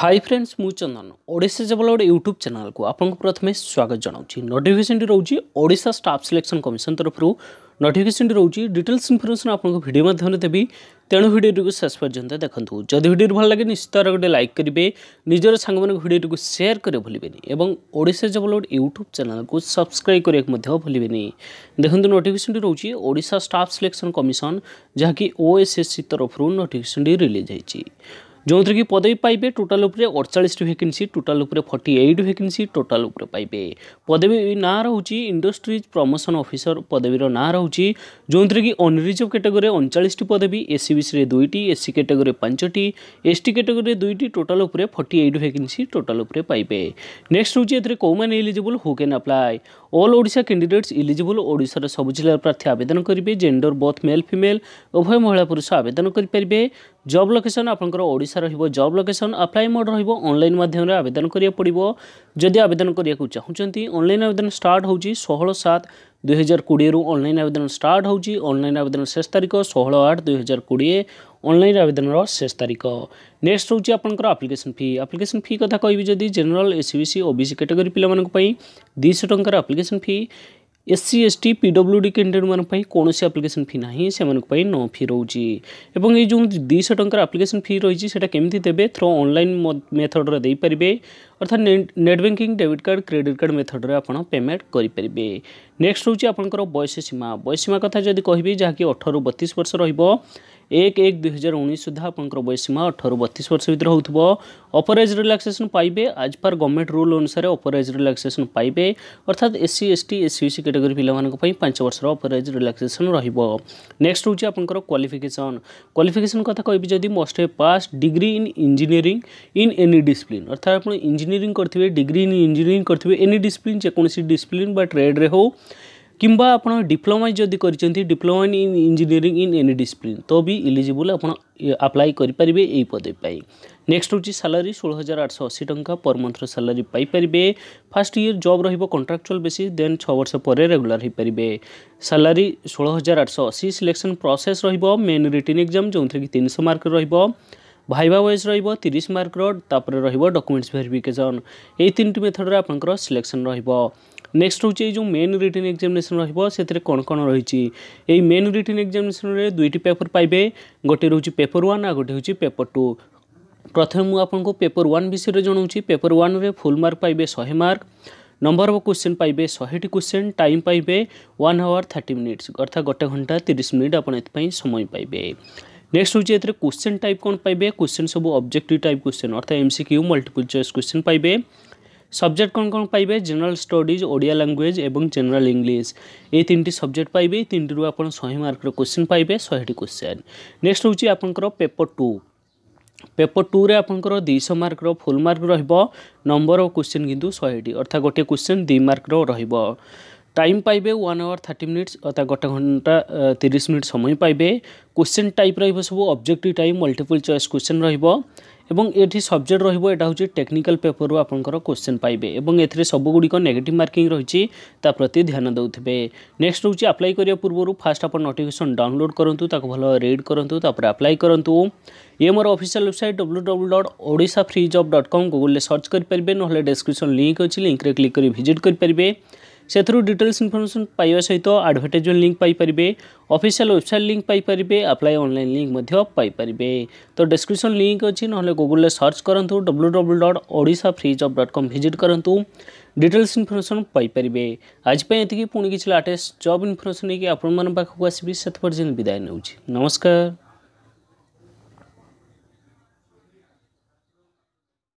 high friends ମୁଁ ଚନ୍ଦନ ଓଡ଼ିଶା ଜବଲଗଡ଼ YouTube ଚ୍ୟାନେଲ୍କୁ ଆପଣଙ୍କୁ ପ୍ରଥମେ ସ୍ୱାଗତ ଜଣାଉଛି ନୋଟିଫିକେସନ୍ଟି ରହୁଛି ଓଡ଼ିଶା ଷ୍ଟାଫ୍ ସିଲେକ୍ସନ୍ କମିଶନ୍ ତରଫରୁ ନୋଟିଫିକେସନ୍ଟି ରହୁଛି ଡିଟେଲ୍ସ ଇନଫର୍ମେସନ୍ ଆପଣଙ୍କୁ ଭିଡ଼ିଓ ମାଧ୍ୟମରେ ଦେବି ତେଣୁ ଭିଡ଼ିଓଟିକୁ ଶେଷ ପର୍ଯ୍ୟନ୍ତ ଦେଖନ୍ତୁ ଯଦି ଭିଡ଼ିଓଟି ଭଲ ଲାଗେ ନିଶ୍ଚିତ ଭାବରେ ଗୋଟେ ଲାଇକ୍ କରିବେ ନିଜର ସାଙ୍ଗମାନଙ୍କୁ ଭିଡ଼ିଓଟିକୁ ସେୟାର କରିବା ଭୁଲିବେନି ଏବଂ ଓଡ଼ିଶା ଜବଲଗଡ଼ ୟୁଟ୍ୟୁବ୍ ଚ୍ୟାନେଲ୍କୁ ସବସ୍କ୍ରାଇବ୍ କରିବାକୁ ମଧ୍ୟ ଭୁଲିବେନି ଦେଖନ୍ତୁ ନୋଟିଫିକେସନ୍ଟି ରହୁଛି ଓଡ଼ିଶା ଷ୍ଟାଫ୍ ସିଲେକ୍ସନ୍ କମିଶନ୍ ଯାହାକି ଓ ଏସ୍ ଏସ୍ ସି ତରଫରୁ ନୋଟିଫିକେସନ୍ଟି ରିଲିଜ୍ ହୋଇଛି ᱡᱚᱱᱛᱨᱤ ᱜᱤ ପଦବᱤ পাইবে ᱴᱚᱴᱟᱞ ᱩᱯᱨᱮ 48 ᱵᱮᱠᱮᱱᱥᱤ ᱴᱚᱴᱟᱞ ᱩᱯᱨᱮ 48 ᱵᱮᱠᱮᱱᱥᱤ ᱴᱚᱴᱟᱞ ᱩᱯᱨᱮ পাইবে ପଦବᱤ ના ਰਹᱩᱪᱤ ᱤᱱᱰᱟᱥᱴᱨᱤᱡ ᱯᱨᱚᱢᱚᱥᱚᱱ ᱚᱯᱷᱤᱥᱟᱨ ᱯᱚᱫᱵᱤᱨᱚ ના ਰਹᱩᱪᱤ ᱡᱚᱱᱛᱨᱤ ᱜᱤ ᱚᱱᱨᱤᱡᱟᱵ ᱠᱮᱴᱮᱜᱚᱨᱤ 39 ᱴᱤ ᱯᱚᱫᱵᱤ ᱮᱥᱤᱵᱤᱥᱨᱮ 2 ᱴᱤ ᱮᱥᱤ ᱠᱮᱴᱮᱜᱚᱨᱤ 5 ᱴᱤ ᱮᱥᱴᱤ ᱠᱮᱴᱮᱜᱚᱨᱤ 2 ᱴᱤ ᱴᱚᱴᱟᱞ ᱩᱯᱨᱮ 48 ᱵᱮᱠᱮᱱᱥᱤ ᱴᱚᱴᱟᱞ ᱩᱯᱨᱮ পাইবে ᱱᱮᱠᱥᱴ ᱦ ओडा रब लोकेशन अप्लाई मोड रनल मध्यम आवेदन करा पड़ो जदि आवेदन कराया चाहूँगी अनल आवेदन स्टार्ट होह सात दुईार कोड़े अनल आवेदन स्टार्ट होनल आवेदन शेष तारीख षोह आठ दुईार कोड़े अनल आवेदन शेष तारीख नेक्स्ट रोचे आप्लिकेसन फी आप्लिकेसन फी कथ कह general S C C O B C category पाला दुई टकर fee S C S T P W D କ୍ୟାଣ୍ଡିଡେଟ୍ମାନଙ୍କ ପାଇଁ କୌଣସି ଆପ୍ଲିକେସନ୍ ଫି ନାହିଁ ସେମାନଙ୍କ ପାଇଁ ନ ଫି ରହୁଛି ଏବଂ ଏଇ ଯେଉଁ ଦୁଇଶହ ଟଙ୍କାର ଆପ୍ଲିକେସନ୍ ଫି ରହିଛି ସେଇଟା କେମିତି ଦେବେ ଥ୍ରୋ ଅନଲାଇନ୍ ମେଥଡ଼ରେ ଦେଇପାରିବେ ଅର୍ଥାତ୍ net banking debit card credit card ମେଥଡ଼ରେ ଆପଣ ପେମେଣ୍ଟ କରିପାରିବେ ନେକ୍ସଟ ହେଉଛି ଆପଣଙ୍କର ବୟସ ସୀମା ବୟସ ସୀମା କଥା ଯଦି କହିବି ଯାହାକି ଅଠରରୁ ବତିଶ ବର୍ଷ ରହିବ एक एक दुई हजार उन्नीस सुधा आप बयस अठर बतीस वर्ष भितर होपरइज रिल्क्सेसन पाए आज पार गवर्नमेंट रूल अनुसार अपर एज रिलाक्सेसन पाइबे अर्थात S C S T S C C category पाई पांच वर्ष अपरइज रिल्क्सेसन रिलाक्सेसन रेक्स्ट हूँ आपंकर क्वाफिकेसन क्वाफिकेसन कथा कह जदि must pass degree in engineering in any discipline अर्थात आप इंजिनियरिंग करेंगे डिग्री इन इंजीनियरी करेंगे एनी डिसिप्लिन जेकोसी डिसिप्लिन बा ट्रेड्रे हो কিংবা আপনার ডিপ্লোমা যদি করছেন diploma in engineering in any discipline তো বি ইলিজিবল আপনার আপ্লাই করে পারে এই পদে পাই নেক্সট হচ্ছে স্যালারি ষোল হাজার আটশো অশী টঙ্কা পর মন্থর স্যালারি পাইপারে ফার্স্ট ইয়র জব রহব কন্ট্রাকচুয়াল বেসিস দেন ছ বর্ষ পরে রেগুলার হয়ে স্যালারি ষোল হাজার আটশো অশী সিলেকশন প্রসেস রহব মেন রিটিন এক্সাম যেউথে কি তিনশো মার্ক রহব ভাইবা ওয়াইজ রহব তিরিশ মার্কর তাপরে রহব ডকুমেন্টস ভেরিফিকেসন এই তিনটি মেথডরে আপনার সিলেকশন রহব ନେକ୍ସଟ ହେଉଛି ଏଇ ଯେଉଁ ମେନ୍ ରିଟିନ୍ ଏକ୍ଜାମିନେସନ୍ ରହିବ ସେଥିରେ କ'ଣ କ'ଣ ରହିଛି ଏଇ ମେନ୍ ରିଟିନ୍ ଏକ୍ଜାମିନେସନ୍ରେ ଦୁଇଟି ପେପର୍ ପାଇବେ ଗୋଟେ ରହୁଛି ପେପର୍ ୱାନ୍ ଆଉ ଗୋଟେ ହେଉଛି ପେପର୍ ଟୁ ପ୍ରଥମେ ମୁଁ ଆପଣଙ୍କୁ ପେପର୍ ୱାନ୍ ବିଷୟରେ ଜଣାଉଛି ପେପର୍ ୱାନ୍ରେ ଫୁଲ୍ ମାର୍କ ପାଇବେ ଶହେ ମାର୍କ ନମ୍ବର ଅଫ୍ କ୍ୱେଶ୍ଚିନ୍ ପାଇବେ ଶହେଟି କ୍ୱେଶ୍ଚିନ୍ ଟାଇମ୍ ପାଇବେ ୱାନ୍ ଆୱାର୍ ଥାର୍ଟି ମିନିଟ୍ସ ଅର୍ଥାତ୍ ଗୋଟେ ଘଣ୍ଟା ତିରିଶ ମିନିଟ୍ ଆପଣ ଏଥିପାଇଁ ସମୟ ପାଇବେ ନେକ୍ସଟ ହେଉଛି ଏଥିରେ କ୍ୱେଶ୍ଚିନ୍ ଟାଇପ୍ କ'ଣ ପାଇବେ କ୍ୱେଶ୍ଚିନ୍ ସବୁ ଅବଜେକ୍ଟିଭ୍ ଟାଇପ୍ କ୍ୱେଶ୍ଚିନ୍ ଅର୍ଥାତ୍ M C Q multiple choice question ପାଇବେ সবজেক্ট কোন কোন পাইবে জেনারেল স্টডিজ ওড়িয়া ল্যাঙ্গুয়েজ এবং জেনারেল ইংলিশ এই তিনটি সবজেক্ট পাইবে এই তিনটিরু আপনার শহে মার্কর কোশ্চিন পাইবে শহেটি কোশ্চেন নেক্সট হচ্ছে আপনার পেপর টু পেপর টুরে আপনার দুইশ মার্কর ফুল মার্ক রহব নম্বর ও কোশ্চিন কিন্তু শহেটি অর্থাৎ গোটিয়ে কোশ্চিন দুই মার্কর রহব টাইম পাইবে ওয়ান আওয়ার থার্টি মিনিটস অর্থাৎ গোটে ঘন্টা তিরিশ মিনিট সময় পাইবে কোশ্চেন টাইপ রহব সব objective type multiple choice question রহব এবং এটি সবজেক্ট রহব এটা হচ্ছে টেকনিকাল পেপর আপনার কোশ্চেন পাইবে এবং এতে সবুগুড়ি নেগেটিভ মার্কিং রয়েছে তা প্রত্যেক ধ্যান দেবে নেক্সট হচ্ছে আপ্লাই করা পূর্ব ফার্স্ট আপনার নোটিফিকেসন ডাউনলোড করতু তাকে ভালো রিড করতু তাপরে আপ্লাই করতু ये मोर official website W W dot Odisha free job dot com Google search करेंगे ना डेस्क्रिप्सन लिंक अच्छी लिंक क्लिक कर भिजिट करेंगे ସେଥିରୁ ଡିଟେଲ୍ସ ଇନଫର୍ମେସନ୍ ପାଇବା ସହିତ ଆଡ଼ଭର୍ଟାଇଜମେଣ୍ଟ ଲିଙ୍କ୍ ପାଇପାରିବେ ଅଫିସିଆଲ୍ ୱେବସାଇଟ୍ ଲିଙ୍କ୍ ପାଇପାରିବେ ଆପ୍ଲାଏ ଅନଲାଇନ୍ ଲିଙ୍କ୍ ମଧ୍ୟ ପାଇପାରିବେ ତ ଡେସ୍କ୍ରିପସନ୍ ଲିଙ୍କ୍ ଅଛି ନହେଲେ ଗୁଗୁଲରେ ସର୍ଚ୍ଚ କରନ୍ତୁ W W dot Odisha free job dot com visit କରନ୍ତୁ ଡିଟେଲ୍ସ ଇନଫର୍ମେସନ୍ ପାଇପାରିବେ ଆଜି ପାଇଁ ଏତିକି ପୁଣି କିଛି ଲାଟେଷ୍ଟ ଜବ୍ ଇନଫର୍ମେସନ୍ ନେଇକି ଆପଣମାନଙ୍କ ପାଖକୁ ଆସିବି ସେତେ ପର୍ଯ୍ୟନ୍ତ ବିଦାୟ ନେଉଛି ନମସ୍କାର